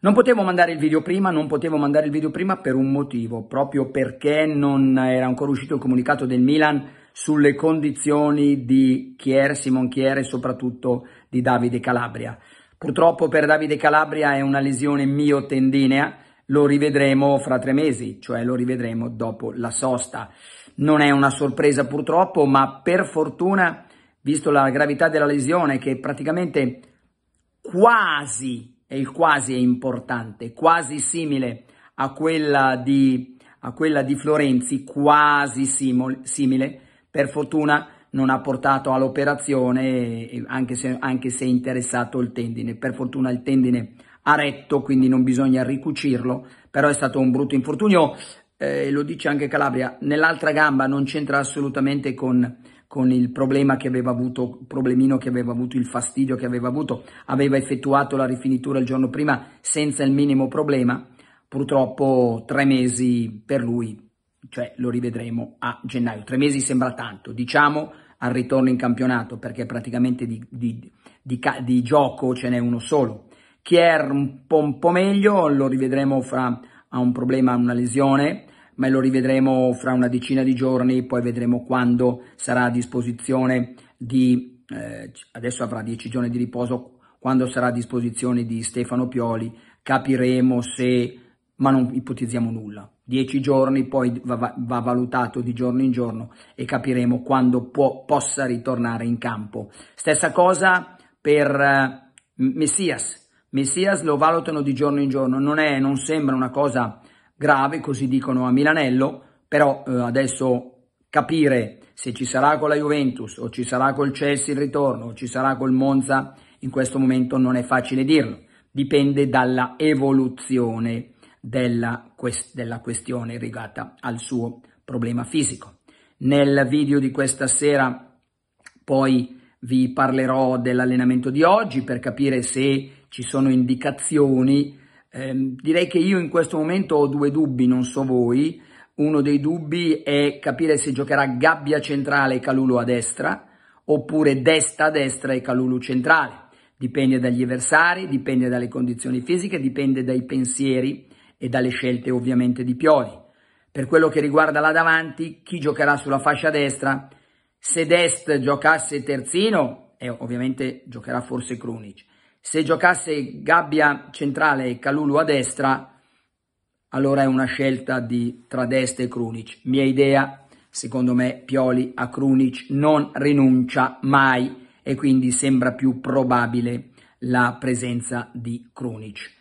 Non potevo mandare il video prima, non potevo mandare il video prima per un motivo, proprio perché non era ancora uscito il comunicato del Milan sulle condizioni di Chier, Simon Chier e soprattutto di Davide Calabria. Purtroppo per Davide Calabria è una lesione miotendinea, lo rivedremo fra tre mesi, cioè lo rivedremo dopo la sosta. Non è una sorpresa purtroppo, ma per fortuna, visto la gravità della lesione che praticamente quasi, e il quasi è importante, quasi simile a quella di, a quella di Florenzi, quasi simol, simile, per fortuna non ha portato all'operazione anche se, è interessato il tendine. Per fortuna il tendine a retto, quindi non bisogna ricucirlo, però è stato un brutto infortunio, eh, lo dice anche Calabria, nell'altra gamba non c'entra assolutamente con, con il problema che aveva avuto, problemino che aveva avuto, il fastidio che aveva avuto, aveva effettuato la rifinitura il giorno prima senza il minimo problema, purtroppo tre mesi per lui, cioè lo rivedremo a gennaio, tre mesi sembra tanto, diciamo al ritorno in campionato perché praticamente di, di, di, di gioco ce n'è uno solo, Kier un po', un po', meglio, lo rivedremo fra, ha un problema, una lesione, ma lo rivedremo fra una decina di giorni, poi vedremo quando sarà a disposizione di, eh, adesso avrà 10 giorni di riposo, quando sarà a disposizione di Stefano Pioli, capiremo se, ma non ipotizziamo nulla. 10 giorni, poi va, va, valutato di giorno in giorno e capiremo quando può, possa ritornare in campo. Stessa cosa per eh, Messias, Messias lo valutano di giorno in giorno, non, è, non sembra una cosa grave, così dicono a Milanello, però eh, adesso capire se ci sarà con la Juventus o ci sarà col Chelsea il ritorno o ci sarà col Monza in questo momento non è facile dirlo, dipende dalla evoluzione della, quest della questione legata al suo problema fisico. Nel video di questa sera poi vi parlerò dell'allenamento di oggi per capire se ci sono indicazioni. Eh, direi che io in questo momento ho due dubbi, non so voi. Uno dei dubbi è capire se giocherà gabbia centrale e Calulu a destra oppure destra a destra e Calulu centrale. Dipende dagli avversari, dipende dalle condizioni fisiche, dipende dai pensieri e dalle scelte ovviamente di Pioli. Per quello che riguarda là davanti, chi giocherà sulla fascia destra? Se Dest giocasse terzino, eh, ovviamente giocherà forse Krunic. Se giocasse Gabbia centrale e Calulu a destra, allora è una scelta di tra destra e Krunic. Mia idea, secondo me Pioli a Krunic non rinuncia mai e quindi sembra più probabile la presenza di Krunic.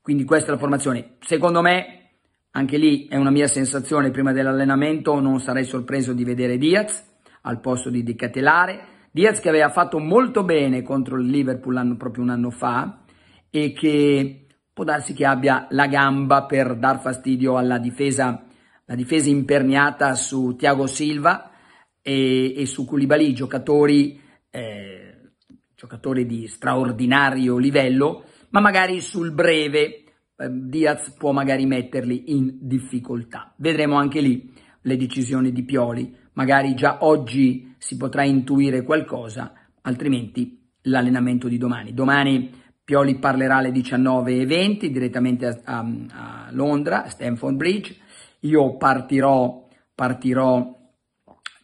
Quindi questa è la formazione. Secondo me, anche lì è una mia sensazione prima dell'allenamento, non sarei sorpreso di vedere Diaz al posto di Decatelare Diaz che aveva fatto molto bene contro il Liverpool proprio un anno fa e che può darsi che abbia la gamba per dar fastidio alla difesa, la difesa imperniata su Thiago Silva e, e su Koulibaly, giocatori, eh, giocatori di straordinario livello, ma magari sul breve eh, Diaz può magari metterli in difficoltà. Vedremo anche lì le decisioni di Pioli, magari già oggi si potrà intuire qualcosa, altrimenti l'allenamento di domani. Domani Pioli parlerà alle 19.20 direttamente a, a, a Londra, a Stamford Bridge. Io partirò, partirò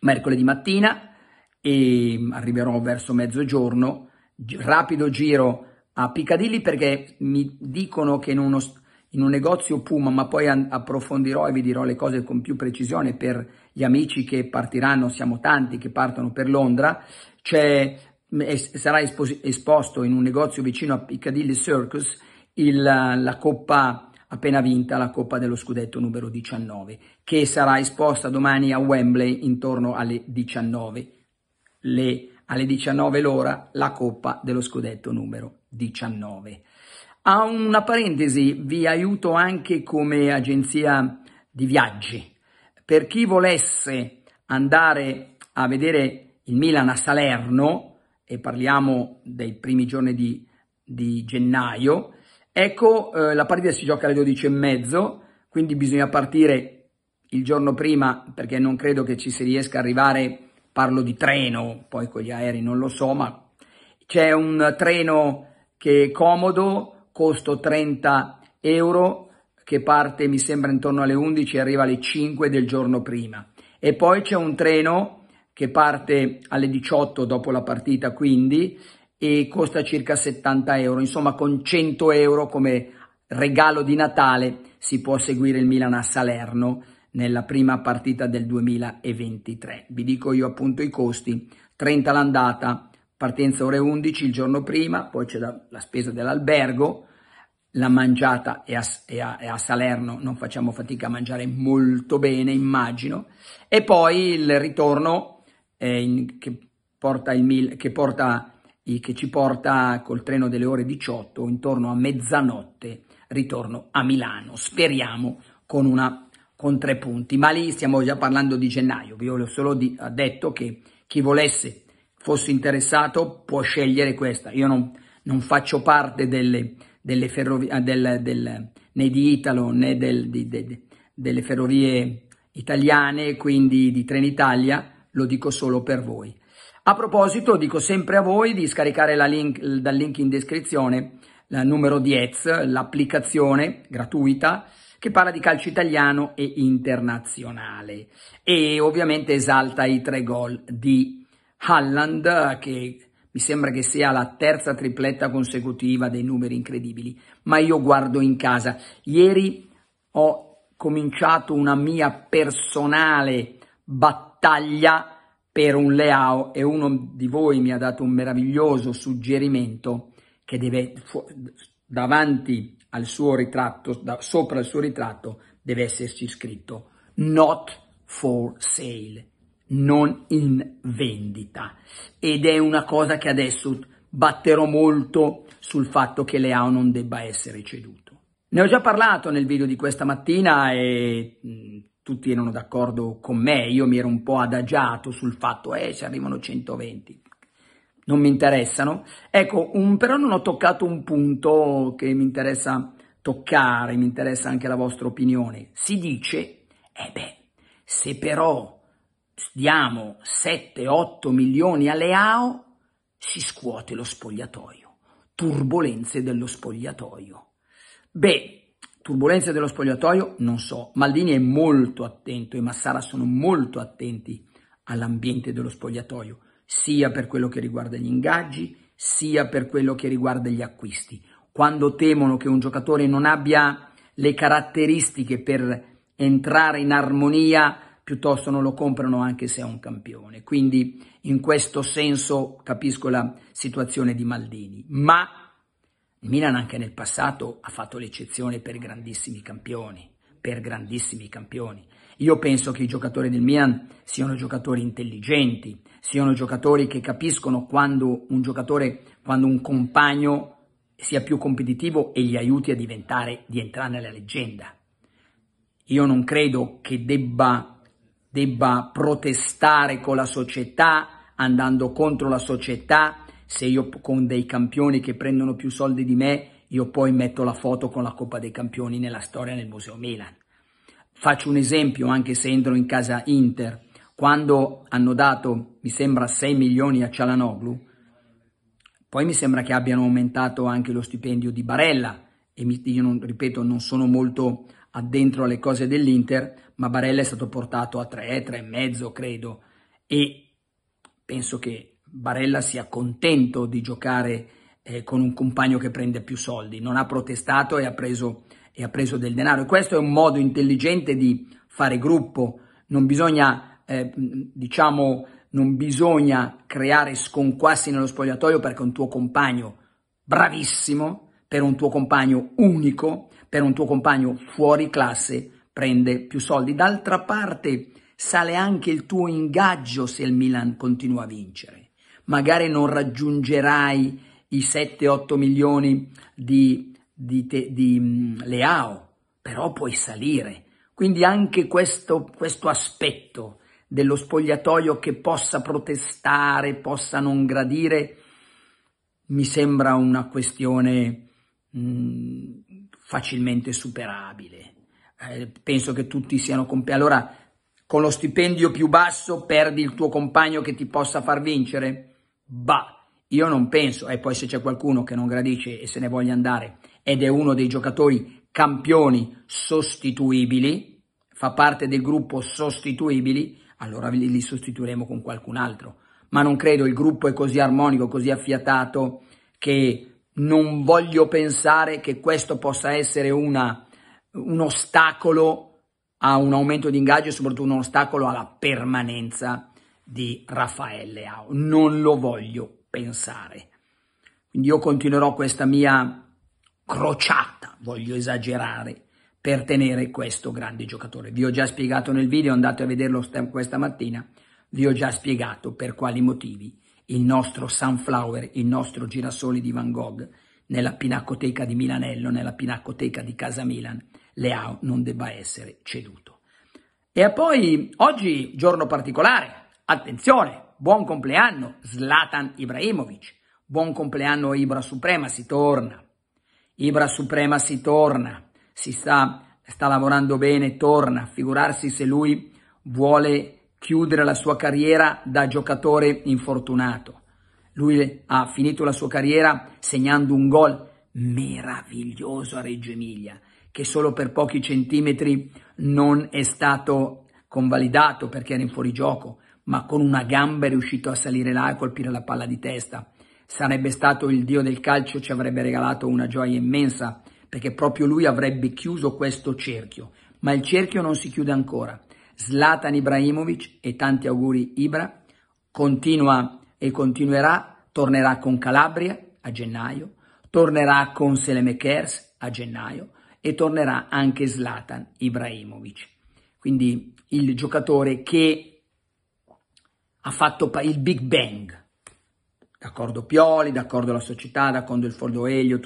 mercoledì mattina e arriverò verso mezzogiorno, rapido giro a Piccadilly perché mi dicono che in, uno, in un negozio Puma, ma poi approfondirò e vi dirò le cose con più precisione per gli amici che partiranno, siamo tanti che partono per Londra, c'è, sarà esposto in un negozio vicino a Piccadilly Circus il, la coppa appena vinta, la coppa dello scudetto numero 19, che sarà esposta domani a Wembley intorno alle 19. Le, alle 19 l'ora la coppa dello scudetto numero 19. A una parentesi vi aiuto anche come agenzia di viaggi per chi volesse andare a vedere il Milan a Salerno, e parliamo dei primi giorni di, di gennaio, ecco eh, la partita si gioca alle 12 e mezzo, quindi bisogna partire il giorno prima perché non credo che ci si riesca a arrivare, parlo di treno, poi con gli aerei non lo so, ma c'è un treno che è comodo, costo 30 euro, che parte mi sembra intorno alle 11 e arriva alle 5 del giorno prima e poi c'è un treno che parte alle 18 dopo la partita quindi e costa circa 70 euro insomma con 100 euro come regalo di Natale si può seguire il Milan a Salerno nella prima partita del 2023 vi dico io appunto i costi 30 l'andata partenza ore 11 il giorno prima poi c'è la, la spesa dell'albergo la mangiata è a, è, a, è a, Salerno, non facciamo fatica a mangiare molto bene, immagino, e poi il ritorno eh, in, che, porta il, che, porta, che ci porta col treno delle ore 18 intorno a mezzanotte, ritorno a Milano, speriamo con, una, con tre punti, ma lì stiamo già parlando di gennaio, vi ho solo di, ho detto che chi volesse, fosse interessato, può scegliere questa, io non, non faccio parte delle delle ferrovie, ah, del, del, né di Italo né del, di, de, delle ferrovie italiane, quindi di Trenitalia, lo dico solo per voi. A proposito, dico sempre a voi di scaricare link, dal link in descrizione la numero 10, l'applicazione gratuita che parla di calcio italiano e internazionale e ovviamente esalta i tre gol di Halland che mi sembra che sia la terza tripletta consecutiva dei numeri incredibili, ma io guardo in casa. Ieri ho cominciato una mia personale battaglia per un Leao e uno di voi mi ha dato un meraviglioso suggerimento che deve davanti al suo ritratto, da, sopra il suo ritratto deve esserci scritto not for sale non in vendita ed è una cosa che adesso batterò molto sul fatto che Leao non debba essere ceduto. Ne ho già parlato nel video di questa mattina e tutti erano d'accordo con me, io mi ero un po' adagiato sul fatto eh, se arrivano 120, non mi interessano. Ecco, un, però non ho toccato un punto che mi interessa toccare, mi interessa anche la vostra opinione. Si dice, eh beh, se però diamo 7-8 milioni alle Leao, si scuote lo spogliatoio, turbulenze dello spogliatoio. Beh, turbulenze dello spogliatoio non so, Maldini è molto attento e Massara sono molto attenti all'ambiente dello spogliatoio, sia per quello che riguarda gli ingaggi, sia per quello che riguarda gli acquisti. Quando temono che un giocatore non abbia le caratteristiche per entrare in armonia piuttosto non lo comprano anche se è un campione. Quindi in questo senso capisco la situazione di Maldini, ma il Milan anche nel passato ha fatto l'eccezione per grandissimi campioni, per grandissimi campioni. Io penso che i giocatori del Milan siano giocatori intelligenti, siano giocatori che capiscono quando un giocatore, quando un compagno sia più competitivo e gli aiuti a diventare, di entrare nella leggenda. Io non credo che debba debba protestare con la società, andando contro la società, se io con dei campioni che prendono più soldi di me, io poi metto la foto con la Coppa dei Campioni nella storia nel Museo Milan. Faccio un esempio, anche se entro in casa Inter, quando hanno dato, mi sembra, 6 milioni a Cialanoglu, poi mi sembra che abbiano aumentato anche lo stipendio di Barella, e mi, io non, ripeto, non sono molto addentro alle cose dell'Inter, ma Barella è stato portato a 3, 3,5 credo e penso che Barella sia contento di giocare eh, con un compagno che prende più soldi, non ha protestato e ha, preso, e ha preso del denaro e questo è un modo intelligente di fare gruppo, non bisogna eh, diciamo non bisogna creare sconquassi nello spogliatoio perché un tuo compagno bravissimo, per un tuo compagno unico, per un tuo compagno fuori classe prende più soldi. D'altra parte sale anche il tuo ingaggio se il Milan continua a vincere. Magari non raggiungerai i 7-8 milioni di, di, te, di mm, Leao, però puoi salire. Quindi anche questo, questo aspetto dello spogliatoio che possa protestare, possa non gradire, mi sembra una questione mh, mm, facilmente superabile. Eh, penso che tutti siano compagni. Allora, con lo stipendio più basso perdi il tuo compagno che ti possa far vincere? Bah, io non penso. E poi se c'è qualcuno che non gradisce e se ne voglia andare ed è uno dei giocatori campioni sostituibili, fa parte del gruppo sostituibili, allora li, li sostituiremo con qualcun altro. Ma non credo, il gruppo è così armonico, così affiatato, che non voglio pensare che questo possa essere una un ostacolo a un aumento di ingaggio e soprattutto un ostacolo alla permanenza di Raffaele Ao. Non lo voglio pensare. Quindi io continuerò questa mia crociata, voglio esagerare, per tenere questo grande giocatore. Vi ho già spiegato nel video, andate a vederlo questa mattina, vi ho già spiegato per quali motivi il nostro Sunflower, il nostro girasole di Van Gogh, nella Pinacoteca di Milanello, nella Pinacoteca di Casa Milan, Leao non debba essere ceduto. E poi oggi giorno particolare, attenzione, buon compleanno Zlatan Ibrahimovic, buon compleanno Ibra Suprema, si torna, Ibra Suprema si torna, si sta, sta lavorando bene, torna, figurarsi se lui vuole chiudere la sua carriera da giocatore infortunato. Lui ha finito la sua carriera segnando un gol meraviglioso a Reggio Emilia che solo per pochi centimetri non è stato convalidato perché era in fuorigioco, ma con una gamba è riuscito a salire là e colpire la palla di testa. Sarebbe stato il dio del calcio, ci avrebbe regalato una gioia immensa, perché proprio lui avrebbe chiuso questo cerchio. Ma il cerchio non si chiude ancora. Zlatan Ibrahimovic, e tanti auguri Ibra, continua e continuerà, tornerà con Calabria a gennaio, tornerà con Selemekers a gennaio, e tornerà anche Zlatan Ibrahimovic. Quindi il giocatore che ha fatto il Big Bang, d'accordo Pioli, d'accordo la società, d'accordo il Fordo Elio,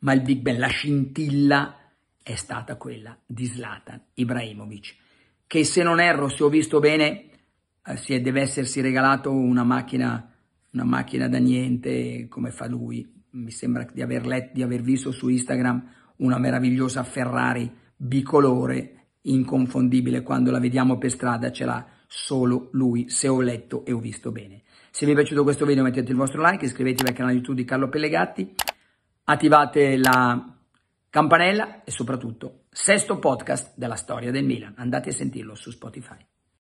ma il Big Bang, la scintilla è stata quella di Zlatan Ibrahimovic, che se non erro, se ho visto bene, eh, si è, deve essersi regalato una macchina, una macchina da niente come fa lui, mi sembra di aver, letto, di aver visto su Instagram una meravigliosa Ferrari bicolore inconfondibile quando la vediamo per strada ce l'ha solo lui se ho letto e ho visto bene se vi è piaciuto questo video mettete il vostro like iscrivetevi al canale youtube di Carlo Pellegatti attivate la campanella e soprattutto sesto podcast della storia del Milan andate a sentirlo su Spotify